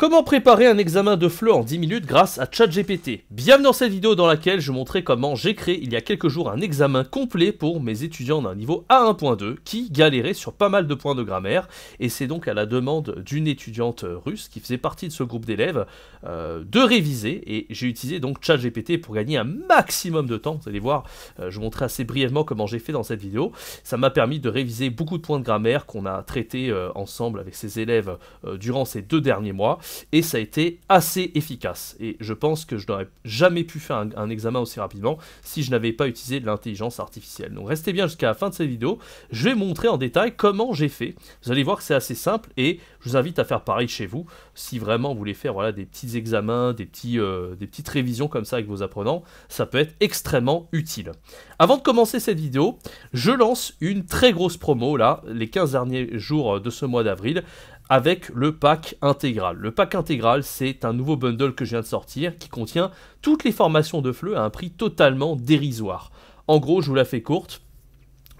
Comment préparer un examen de FLE en 10 minutes grâce à ChatGPT Bienvenue dans cette vidéo dans laquelle je montrerai comment j'ai créé il y a quelques jours un examen complet pour mes étudiants d'un niveau A1.2 qui galéraient sur pas mal de points de grammaire et c'est donc à la demande d'une étudiante russe qui faisait partie de ce groupe d'élèves euh, de réviser et j'ai utilisé donc ChatGPT pour gagner un maximum de temps. Vous allez voir, euh, je vous montrais assez brièvement comment j'ai fait dans cette vidéo. Ça m'a permis de réviser beaucoup de points de grammaire qu'on a traités euh, ensemble avec ces élèves durant ces deux derniers mois et ça a été assez efficace. Et je pense que je n'aurais jamais pu faire un, examen aussi rapidement si je n'avais pas utilisé de l'intelligence artificielle. Donc restez bien jusqu'à la fin de cette vidéo, je vais montrer en détail comment j'ai fait. Vous allez voir que c'est assez simple et je vous invite à faire pareil chez vous si vraiment vous voulez faire voilà, des petits examens, des, petits, euh, des petites révisions comme ça avec vos apprenants, ça peut être extrêmement utile. Avant de commencer cette vidéo, je lance une très grosse promo là, les 15 derniers jours de ce mois d'avril, avec le pack intégral. Le pack intégral, c'est un nouveau bundle que je viens de sortir qui contient toutes les formations de fleux à un prix totalement dérisoire. En gros, je vous la fais courte,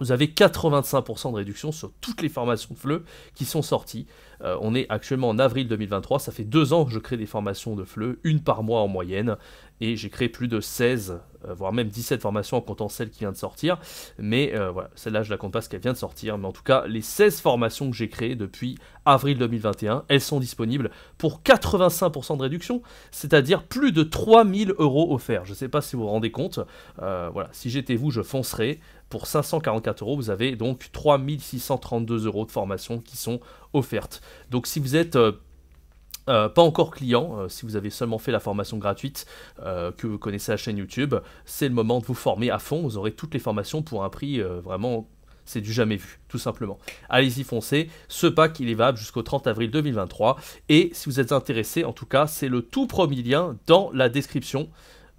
vous avez 85% de réduction sur toutes les formations de FLE qui sont sorties. Euh, on est actuellement en avril 2023, ça fait deux ans que je crée des formations de FLE, une par mois en moyenne, et j'ai créé plus de 16, euh, voire même 17 formations en comptant celle qui vient de sortir. Mais euh, voilà, celle-là, je la compte pas parce qu'elle vient de sortir. Mais en tout cas, les 16 formations que j'ai créées depuis avril 2021, elles sont disponibles pour 85% de réduction, c'est-à-dire plus de 3000 euros offerts. Je ne sais pas si vous vous rendez compte. voilà, si j'étais vous, je foncerais pour 544 euros, vous avez donc 3632 euros de formation qui sont offertes. Donc si vous êtes... Euh, euh, pas encore client, euh, si vous avez seulement fait la formation gratuite que vous connaissez à la chaîne YouTube, c'est le moment de vous former à fond. Vous aurez toutes les formations pour un prix vraiment, c'est du jamais vu, tout simplement. Allez-y, foncez. Ce pack, il est valable jusqu'au 30 avril 2023. Et si vous êtes intéressé, en tout cas, c'est le tout premier lien dans la description.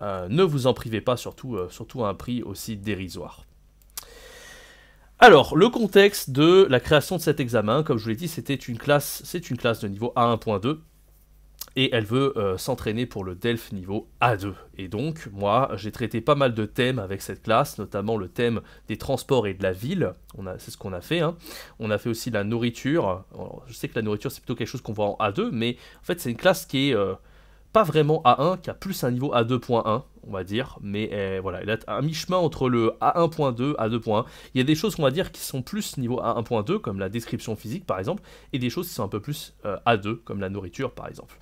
ne vous en privez pas, surtout, surtout à un prix aussi dérisoire. Alors, le contexte de la création de cet examen, comme je vous l'ai dit, c'était une classe, c'est une classe de niveau A1.2 et elle veut euh, s'entraîner pour le DELF niveau A2. Et donc, moi, j'ai traité pas mal de thèmes avec cette classe, notamment le thème des transports et de la ville, c'est ce qu'on a fait. Hein. On a fait aussi la nourriture. je sais que la nourriture, c'est plutôt quelque chose qu'on voit en A2, mais en fait, c'est une classe qui est euh, pas vraiment A1, qui a plus un niveau A2.1, on va dire, mais euh, voilà, il a un mi-chemin entre le A1.2, A2.1. Il y a des choses, qu'on va dire, qui sont plus niveau A1.2, comme la description physique par exemple, et des choses qui sont un peu plus euh, A2, comme la nourriture par exemple.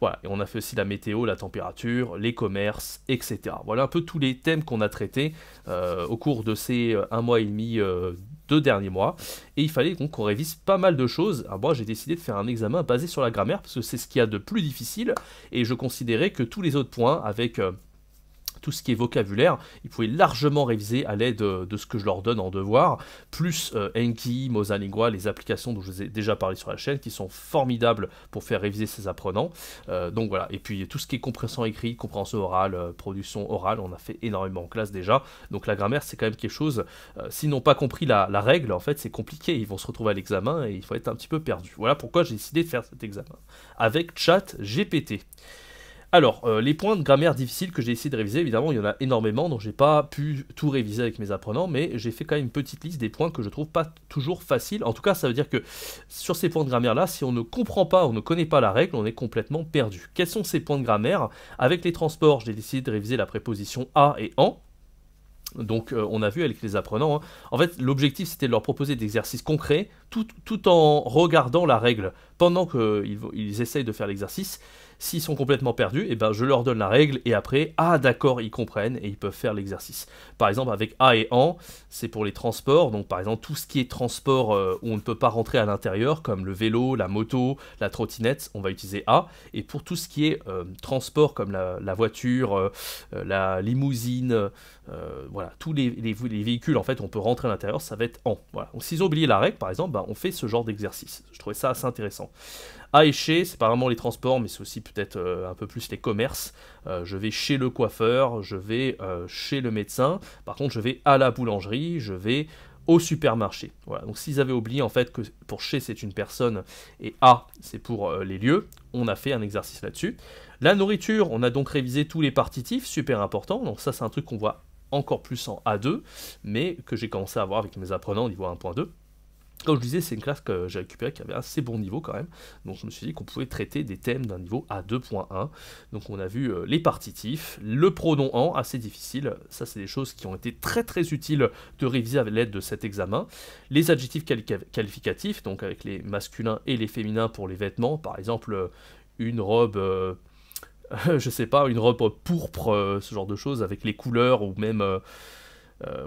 Voilà, et on a fait aussi la météo, la température, les commerces, etc. Voilà un peu tous les thèmes qu'on a traités euh, au cours de ces un mois et demi deux derniers mois. Et il fallait donc qu'on révise pas mal de choses. moi, j'ai décidé de faire un examen basé sur la grammaire parce que c'est ce qu'il y a de plus difficile. Et je considérais que tous les autres points, avec tout ce qui est vocabulaire, ils pouvaient largement réviser à l'aide euh, de ce que je leur donne en devoir, plus euh, Enki, MozaLingua, les applications dont je vous ai déjà parlé sur la chaîne, qui sont formidables pour faire réviser ces apprenants. Euh, donc voilà, et puis tout ce qui est compréhension écrite, compréhension orale, production orale, on a fait énormément en classe déjà. Donc la grammaire, c'est quand même quelque chose, s'ils n'ont pas compris la, la règle, en fait, c'est compliqué, ils vont se retrouver à l'examen et il faut être un petit peu perdu. Voilà pourquoi j'ai décidé de faire cet examen. Avec chat GPT. Alors, euh, les points de grammaire difficiles que j'ai essayé de réviser, évidemment, il y en a énormément, donc j'ai pas pu tout réviser avec mes apprenants, mais j'ai fait quand même une petite liste des points que je trouve pas toujours faciles. En tout cas, ça veut dire que sur ces points de grammaire-là, si on ne comprend pas, on ne connaît pas la règle, on est complètement perdu. Quels sont ces points de grammaire Avec les transports, j'ai décidé de réviser la préposition à et en. Donc euh, on a vu avec les apprenants. Hein. En fait, l'objectif c'était de leur proposer des exercices concrets tout, en regardant la règle, pendant qu'ils ils essayent de faire l'exercice, s'ils sont complètement perdus, et eh ben je leur donne la règle et après, ah d'accord, ils comprennent et ils peuvent faire l'exercice. Par exemple, avec A et en, c'est pour les transports, donc par exemple tout ce qui est transport euh, où on ne peut pas rentrer à l'intérieur, comme le vélo, la moto, la trottinette, on va utiliser A. Et pour tout ce qui est euh, transport comme la, voiture, euh, la limousine, voilà, tous les, véhicules en fait, on peut rentrer à l'intérieur, ça va être en. Donc s'ils ont oublié la règle, par exemple, ben, on fait ce genre d'exercice. Je trouvais ça assez intéressant. A et chez c'est pas vraiment les transports, mais c'est aussi peut-être euh, un peu plus les commerces. Euh, je vais chez le coiffeur, je vais euh, chez le médecin. Par contre, je vais à la boulangerie, je vais au supermarché. Voilà. Donc s'ils avaient oublié en fait que pour chez c'est une personne et A c'est pour les lieux, on a fait un exercice là-dessus. La nourriture, on a donc révisé tous les partitifs, super important. Donc ça c'est un truc qu'on voit encore plus en A2, mais que j'ai commencé à voir avec mes apprenants au niveau 1.2. Comme je disais, c'est une classe que j'ai récupérée qui avait assez bon niveau quand même. Donc je me suis dit qu'on pouvait traiter des thèmes d'un niveau à 2.1. Donc on a vu euh, les partitifs, le pronom en, assez difficile. Ça, c'est des choses qui ont été très très utiles de réviser avec l'aide de cet examen. Les adjectifs qualificatifs, donc avec les masculins et les féminins pour les vêtements. Par exemple, euh, une robe... Euh, je sais pas, une robe pourpre, ce genre de choses, avec les couleurs ou même...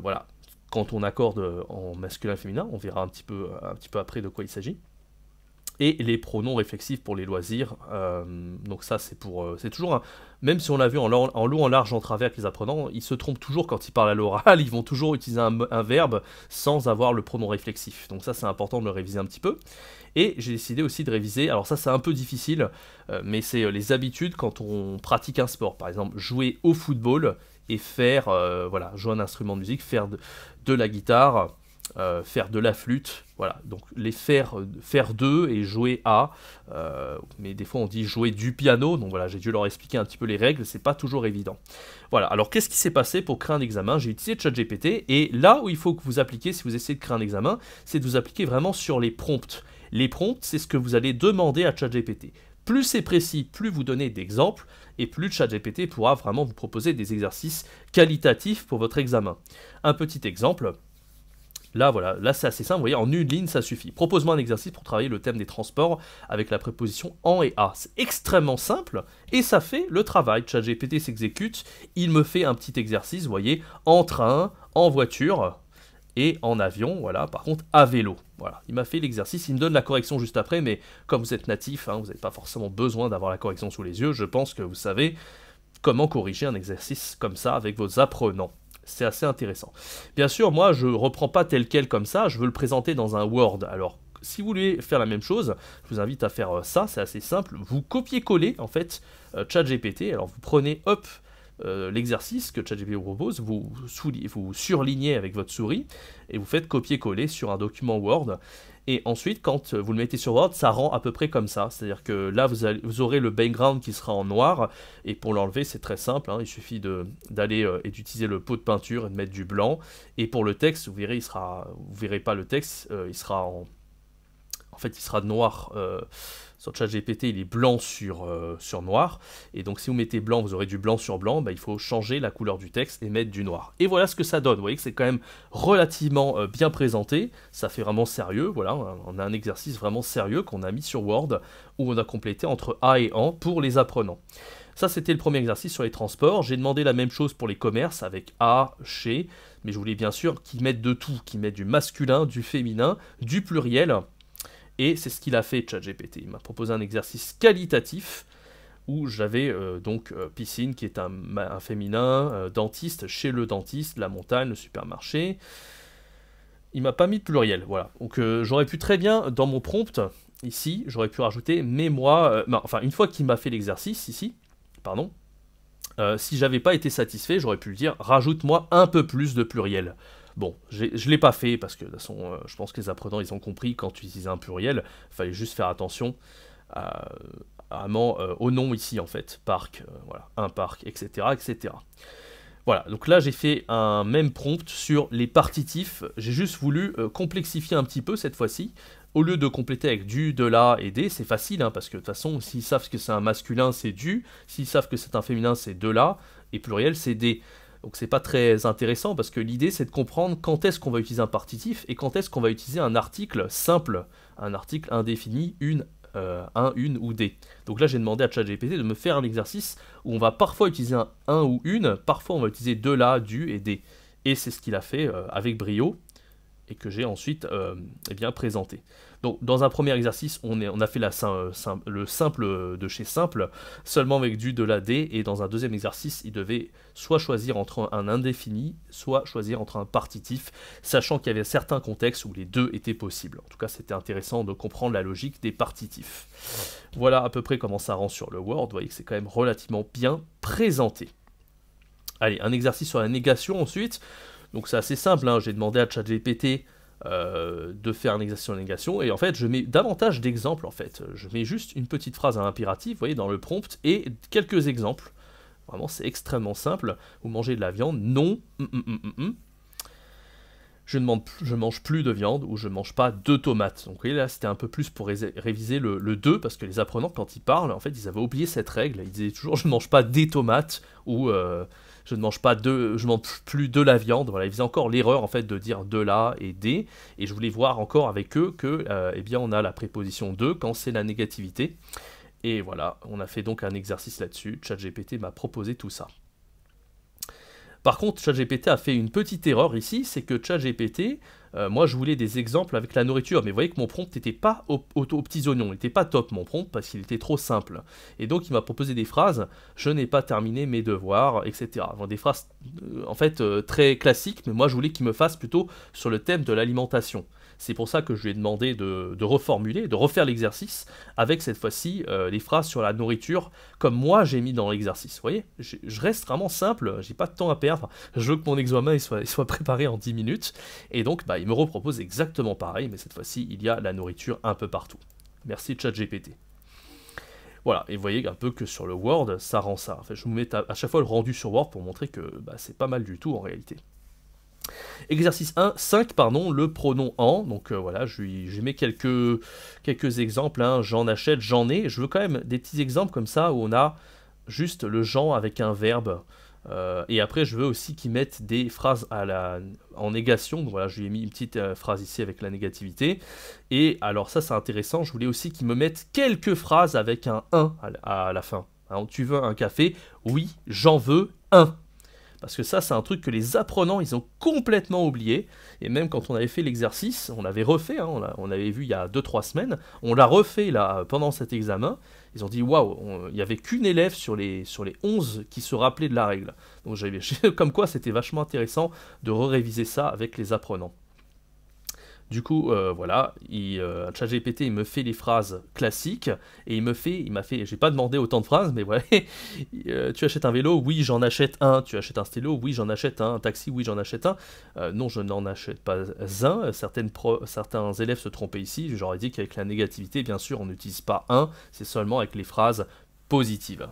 voilà, quand on accorde euh, en masculin féminin, on verra un petit peu, euh, un petit peu après de quoi il s'agit. Et les pronoms réflexifs pour les loisirs, euh, donc ça c'est pour, c'est toujours, même si on l'a vu en, long, en large, en travers avec les apprenants, ils se trompent toujours quand ils parlent à l'oral, ils vont toujours utiliser un, un, verbe sans avoir le pronom réflexif. Donc ça c'est important de le réviser un petit peu. Et j'ai décidé aussi de réviser, alors ça c'est un peu difficile, mais c'est les habitudes quand on pratique un sport. Par exemple, jouer au football, et faire, euh, voilà, jouer un instrument de musique, faire de, de la guitare, euh, faire de la flûte, voilà. Donc les faire, faire deux et jouer à, euh, mais des fois on dit jouer du piano, donc voilà, j'ai dû leur expliquer un petit peu les règles, c'est pas toujours évident. Voilà, alors qu'est-ce qui s'est passé pour créer un examen J'ai utilisé ChatGPT, et là où il faut que vous appliquiez, si vous essayez de créer un examen, c'est de vous appliquer vraiment sur les prompts. Les prompts, c'est ce que vous allez demander à ChatGPT. Plus c'est précis, plus vous donnez d'exemples, et plus ChatGPT pourra vraiment vous proposer des exercices qualitatifs pour votre examen. Un petit exemple. Là, voilà, là c'est assez simple, vous voyez, en une ligne, ça suffit. Propose-moi un exercice pour travailler le thème des transports avec la préposition en et à. C'est extrêmement simple et ça fait le travail. ChatGPT s'exécute, il me fait un petit exercice, vous voyez, en train, en voiture, et en avion, voilà, par contre à vélo. Voilà, il m'a fait l'exercice, il me donne la correction juste après, mais comme vous êtes natif, hein, vous n'avez pas forcément besoin d'avoir la correction sous les yeux, je pense que vous savez comment corriger un exercice comme ça avec vos apprenants. C'est assez intéressant. Bien sûr, moi, je reprends pas tel quel comme ça, je veux le présenter dans un Word. Alors, si vous voulez faire la même chose, je vous invite à faire euh, ça, c'est assez simple. Vous copiez-coller, en fait, euh, GPT, Alors, vous prenez, hop, euh, l'exercice que ChatGPT vous propose, vous, vous surlignez avec votre souris et vous faites copier-coller sur un document Word. Et ensuite, quand vous le mettez sur Word, ça rend à peu près comme ça. C'est-à-dire que là, vous, aurez le background qui sera en noir. Et pour l'enlever, c'est très simple. Hein. il suffit d'aller euh, et d'utiliser le pot de peinture et de mettre du blanc. Et pour le texte, vous verrez, il sera, vous verrez pas le texte, euh, il sera en, en fait, il sera noir euh, sur GPT, il est blanc sur, euh, sur noir. Et donc, si vous mettez blanc, vous aurez du blanc sur blanc. Bah, il faut changer la couleur du texte et mettre du noir. Et voilà ce que ça donne. Vous voyez que c'est quand même relativement euh, bien présenté. Ça fait vraiment sérieux. Voilà, on a un exercice vraiment sérieux qu'on a mis sur Word où on a complété entre A et AN pour les apprenants. Ça, c'était le premier exercice sur les transports. J'ai demandé la même chose pour les commerces avec A, chez, mais je voulais bien sûr qu'ils mettent de tout, qu'ils mettent du masculin, du féminin, du pluriel. Et c'est ce qu'il a fait, ChatGPT. Il m'a proposé un exercice qualitatif où j'avais euh, donc euh, piscine qui est un, féminin, euh, dentiste, chez le dentiste, la montagne, le supermarché. Il m'a pas mis de pluriel, voilà. Donc j'aurais pu très bien, dans mon prompt, ici, j'aurais pu rajouter mais moi, ben, enfin une fois qu'il m'a fait l'exercice, ici, pardon, si j'avais pas été satisfait, j'aurais pu le dire rajoute-moi un peu plus de pluriel. Bon, je ne l'ai pas fait parce que de façon, euh, je pense que les apprenants, ils ont compris quand tu utilisais un pluriel, il fallait juste faire attention euh, au nom ici en fait, parc, euh, voilà, un parc, etc., etc. Voilà, donc là j'ai fait un même prompt sur les partitifs, j'ai juste voulu complexifier un petit peu cette fois-ci, au lieu de compléter avec du, de la et des, c'est facile, hein, parce que de toute façon, s'ils savent que c'est un masculin, c'est du, s'ils savent que c'est un féminin, c'est de la, et pluriel, c'est des. Donc c'est pas très intéressant parce que l'idée c'est de comprendre quand est-ce qu'on va utiliser un partitif et quand est-ce qu'on va utiliser un article simple, un article indéfini, une, 1 euh, un, une ou des. Donc là j'ai demandé à ChatGPT de me faire un exercice où on va parfois utiliser un 1 ou une, parfois on va utiliser de la, du et des. Et c'est ce qu'il a fait euh, avec brio et que j'ai ensuite euh, eh bien, présenté. Donc dans un premier exercice, on, a fait euh, le simple euh, de chez simple, seulement avec du de la D, et dans un deuxième exercice, il devait soit choisir entre un indéfini, soit choisir entre un partitif, sachant qu'il y avait certains contextes où les deux étaient possibles. En tout cas, c'était intéressant de comprendre la logique des partitifs. Voilà à peu près comment ça rend sur le Word, vous voyez que c'est quand même relativement bien présenté. Allez, un exercice sur la négation ensuite. Donc c'est assez simple, hein. j'ai demandé à ChatGPT euh, de faire un exercice négation. Et en fait, je mets davantage d'exemples, en fait. Je mets juste une petite phrase à l'impératif, vous voyez, dans le prompt, et quelques exemples. Vraiment, c'est extrêmement simple. Vous mangez de la viande Non. Mm, mm, mm, je ne mange, plus de viande ou je ne mange pas de tomates. Donc vous voyez, là, c'était un peu plus pour réviser le, le 2, parce que les apprenants, quand ils parlent, en fait, ils avaient oublié cette règle. Ils disaient toujours, je ne mange pas des tomates ou... Euh, je ne mange pas de, je mange plus de la viande. Voilà, ils faisaient encore l'erreur en fait de dire de la et des, et je voulais voir encore avec eux que, euh, eh bien, on a la préposition de quand c'est la négativité. Et voilà, on a fait donc un exercice là-dessus. ChatGPT m'a proposé tout ça. Par contre, ChatGPT a fait une petite erreur ici, c'est que ChatGPT euh, moi, je voulais des exemples avec la nourriture, mais vous voyez que mon prompt n'était pas aux, petits oignons, n'était pas top mon prompt parce qu'il était trop simple. Et donc, il m'a proposé des phrases je n'ai pas terminé mes devoirs, etc. des phrases euh, en fait euh, très classiques, mais moi, je voulais qu'il me fasse plutôt sur le thème de l'alimentation. C'est pour ça que je lui ai demandé de, reformuler, de refaire l'exercice avec cette fois-ci euh, les phrases sur la nourriture comme moi j'ai mis dans l'exercice. Vous voyez, je, reste vraiment simple, j'ai pas de temps à perdre. Je veux que mon examen soit, préparé en 10 minutes. Et donc, bah, il me repropose exactement pareil, mais cette fois-ci, il y a la nourriture un peu partout. Merci ChatGPT. Voilà, et vous voyez un peu que sur le Word, ça rend ça. Enfin, je vous mets à, à chaque fois le rendu sur Word pour montrer que bah, c'est pas mal du tout en réalité. Exercice 1, 5, pardon, le pronom en. Donc euh, voilà, je, mis mets quelques, quelques exemples. Hein. J'en achète, j'en ai. Je veux quand même des petits exemples comme ça où on a juste le genre avec un verbe. Euh, et après, je veux aussi qu'il mette des phrases à la, en négation. Donc voilà, je lui ai mis une petite euh, phrase ici avec la négativité. Et alors, ça, c'est intéressant. Je voulais aussi qu'il me mette quelques phrases avec un 1 à, la fin. Hein, tu veux un café Oui, j'en veux un. Parce que ça, c'est un truc que les apprenants, ils ont complètement oublié. Et même quand on avait fait l'exercice, on l'avait refait, hein, on, l'avait vu il y a 2-3 semaines, on l'a refait là, pendant cet examen. Ils ont dit waouh, il n'y avait qu'une élève sur les, sur les 11 qui se rappelait de la règle. Donc, comme quoi, c'était vachement intéressant de réviser ça avec les apprenants. Du coup, euh, voilà, il, chat euh, ChatGPT, me fait les phrases classiques et il me fait, il m'a fait, j'ai pas demandé autant de phrases, mais voilà, euh, tu achètes un vélo, oui, j'en achète un. Tu achètes un stylo, oui, j'en achète un. Un taxi, oui, j'en achète un. non, je n'en achète pas un. certains élèves se trompaient ici. J'aurais dit qu'avec la négativité, bien sûr, on n'utilise pas un. C'est seulement avec les phrases positive.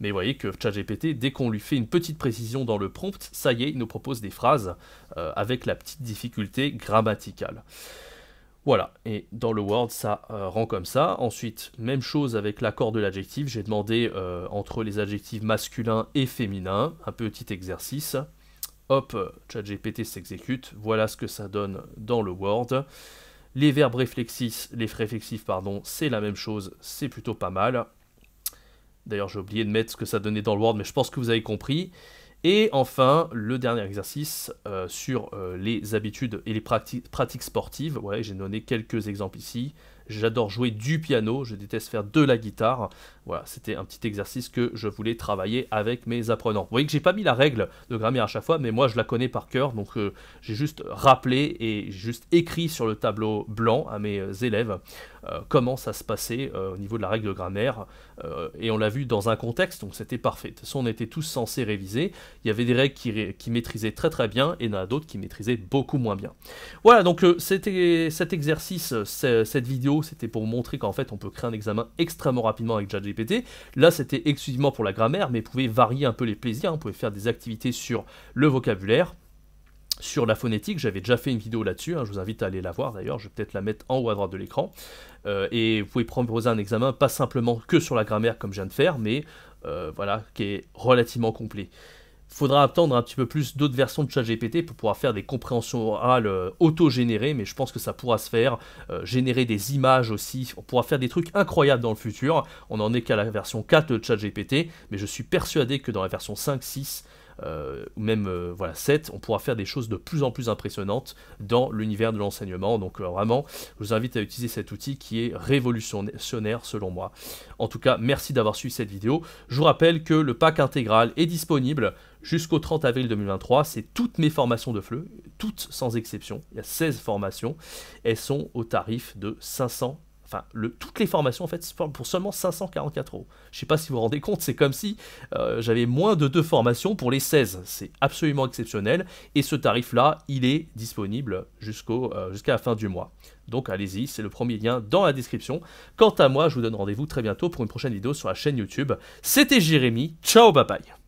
Mais vous voyez que ChatGPT, dès qu'on lui fait une petite précision dans le prompt, ça y est, il nous propose des phrases euh, avec la petite difficulté grammaticale. Voilà, et dans le Word, ça euh, rend comme ça. Ensuite, même chose avec l'accord de l'adjectif. J'ai demandé euh, entre les adjectifs masculins et féminins, un petit exercice. Hop, ChatGPT s'exécute. Voilà ce que ça donne dans le Word. Les verbes réflexifs, les réflexifs, pardon, c'est la même chose, c'est plutôt pas mal. D'ailleurs, j'ai oublié de mettre ce que ça donnait dans le Word, mais je pense que vous avez compris. Et enfin, le dernier exercice euh, sur euh, les habitudes et les pratiques sportives. j'ai donné quelques exemples ici. J'adore jouer du piano, je déteste faire de la guitare. Voilà, c'était un petit exercice que je voulais travailler avec mes apprenants. Vous voyez que j'ai pas mis la règle de grammaire à chaque fois, mais moi je la connais par cœur, donc euh, j'ai juste rappelé et juste écrit sur le tableau blanc à mes élèves comment ça se passait au niveau de la règle de grammaire. Euh, et on l'a vu dans un contexte, donc c'était parfait. De toute façon, on était tous censés réviser. Il y avait des règles qui, maîtrisaient très très bien et il y a d'autres qui maîtrisaient beaucoup moins bien. Voilà, donc euh, c'était cet exercice, cette vidéo, c'était pour montrer qu'en fait on peut créer un examen extrêmement rapidement avec ChatGPT. Là, c'était exclusivement pour la grammaire, mais vous pouvez varier un peu les plaisirs. Hein. Vous pouvez faire des activités sur le vocabulaire sur la phonétique, j'avais déjà fait une vidéo là-dessus, hein, je vous invite à aller la voir d'ailleurs, je vais peut-être la mettre en haut à droite de l'écran. Euh, et vous pouvez proposer un examen, pas simplement que sur la grammaire comme je viens de faire, mais euh, voilà, qui est relativement complet. Faudra attendre un petit peu plus d'autres versions de ChatGPT pour pouvoir faire des compréhensions orales euh, auto-générées, mais je pense que ça pourra se faire. générer des images aussi, on pourra faire des trucs incroyables dans le futur. On n'en est qu'à la version 4 de ChatGPT, mais je suis persuadé que dans la version 5, 6, euh, ou même euh, voilà, 7, on pourra faire des choses de plus en plus impressionnantes dans l'univers de l'enseignement. Donc euh, vraiment, je vous invite à utiliser cet outil qui est révolutionnaire selon moi. En tout cas, merci d'avoir suivi cette vidéo. Je vous rappelle que le pack intégral est disponible jusqu'au 30 avril 2023. C'est toutes mes formations de FLE, toutes sans exception. Il y a 16 formations. Elles sont au tarif de 500 enfin, toutes les formations en fait pour seulement 544 euros. Je ne sais pas si vous vous rendez compte, c'est comme si euh, j'avais moins de deux formations pour les 16. C'est absolument exceptionnel et ce tarif-là, il est disponible euh, jusqu'à la fin du mois. Donc allez-y, c'est le premier lien dans la description. Quant à moi, je vous donne rendez-vous très bientôt pour une prochaine vidéo sur la chaîne YouTube. C'était Jérémy, ciao, bye bye